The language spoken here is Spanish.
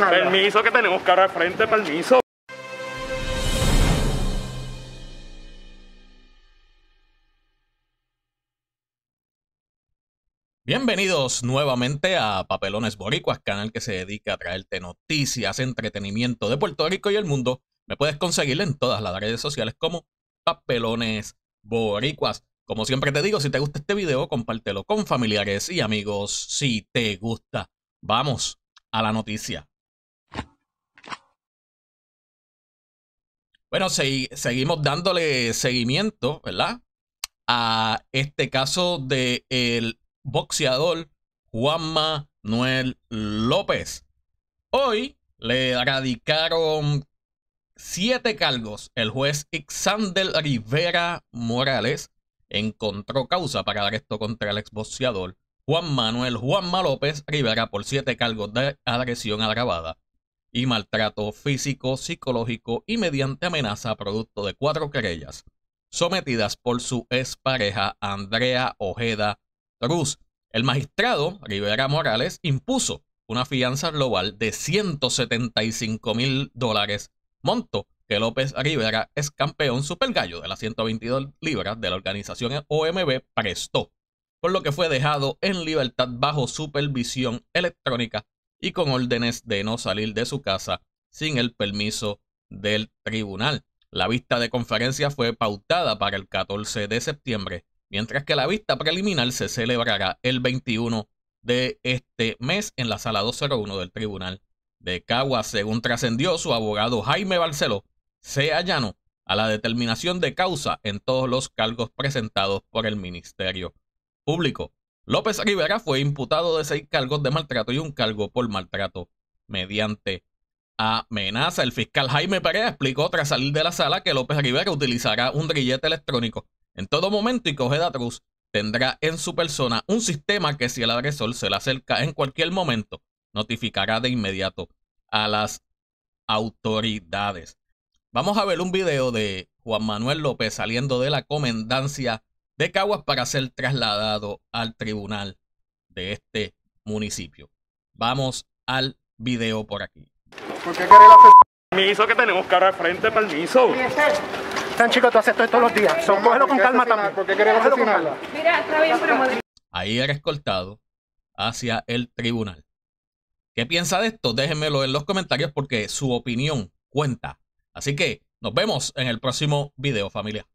Permiso, que tenemos cara de frente, permiso. Bienvenidos nuevamente a Papelones Boricuas, canal que se dedica a traerte noticias, entretenimiento de Puerto Rico y el mundo. Me puedes conseguir en todas las redes sociales como Papelones Boricuas. Como siempre te digo, si te gusta este video, compártelo con familiares y amigos si te gusta. Vamos a la noticia. Bueno, seguimos dándole seguimiento, ¿verdad? A este caso del el boxeador Juan Manuel López. Hoy le radicaron siete cargos. El juez Ixander Rivera Morales encontró causa para arresto contra el exboxeador Juan Manuel Juanma López Rivera por siete cargos de agresión agravada y maltrato físico, psicológico y mediante amenaza producto de cuatro querellas sometidas por su expareja Andrea Ojeda Cruz. El magistrado Rivera Morales impuso una fianza global de 175 mil dólares, monto que López Rivera es campeón supergallo de las 122 libras de la organización OMB prestó, por lo que fue dejado en libertad bajo supervisión electrónica y con órdenes de no salir de su casa sin el permiso del tribunal. La vista de conferencia fue pautada para el 14 de septiembre, mientras que la vista preliminar se celebrará el 21 de este mes en la sala 201 del tribunal de Cagua, Según trascendió, su abogado Jaime Barceló se allanó a la determinación de causa en todos los cargos presentados por el Ministerio Público. López Rivera fue imputado de seis cargos de maltrato y un cargo por maltrato mediante amenaza. El fiscal Jaime Pérez explicó tras salir de la sala que López Rivera utilizará un grillete electrónico en todo momento y coge datos. tendrá en su persona un sistema que si el agresor se le acerca en cualquier momento, notificará de inmediato a las autoridades. Vamos a ver un video de Juan Manuel López saliendo de la comendancia de Caguas para ser trasladado al tribunal de este municipio. Vamos al video por aquí. ¿Por qué la permiso que tenemos cara de frente, permiso? Están chicos, tú haces esto todos los días. cógelo con calma también. ¿Por qué Mira, Ahí era escoltado hacia el tribunal. ¿Qué piensa de esto? Déjenmelo en los comentarios porque su opinión cuenta. Así que nos vemos en el próximo video, familia.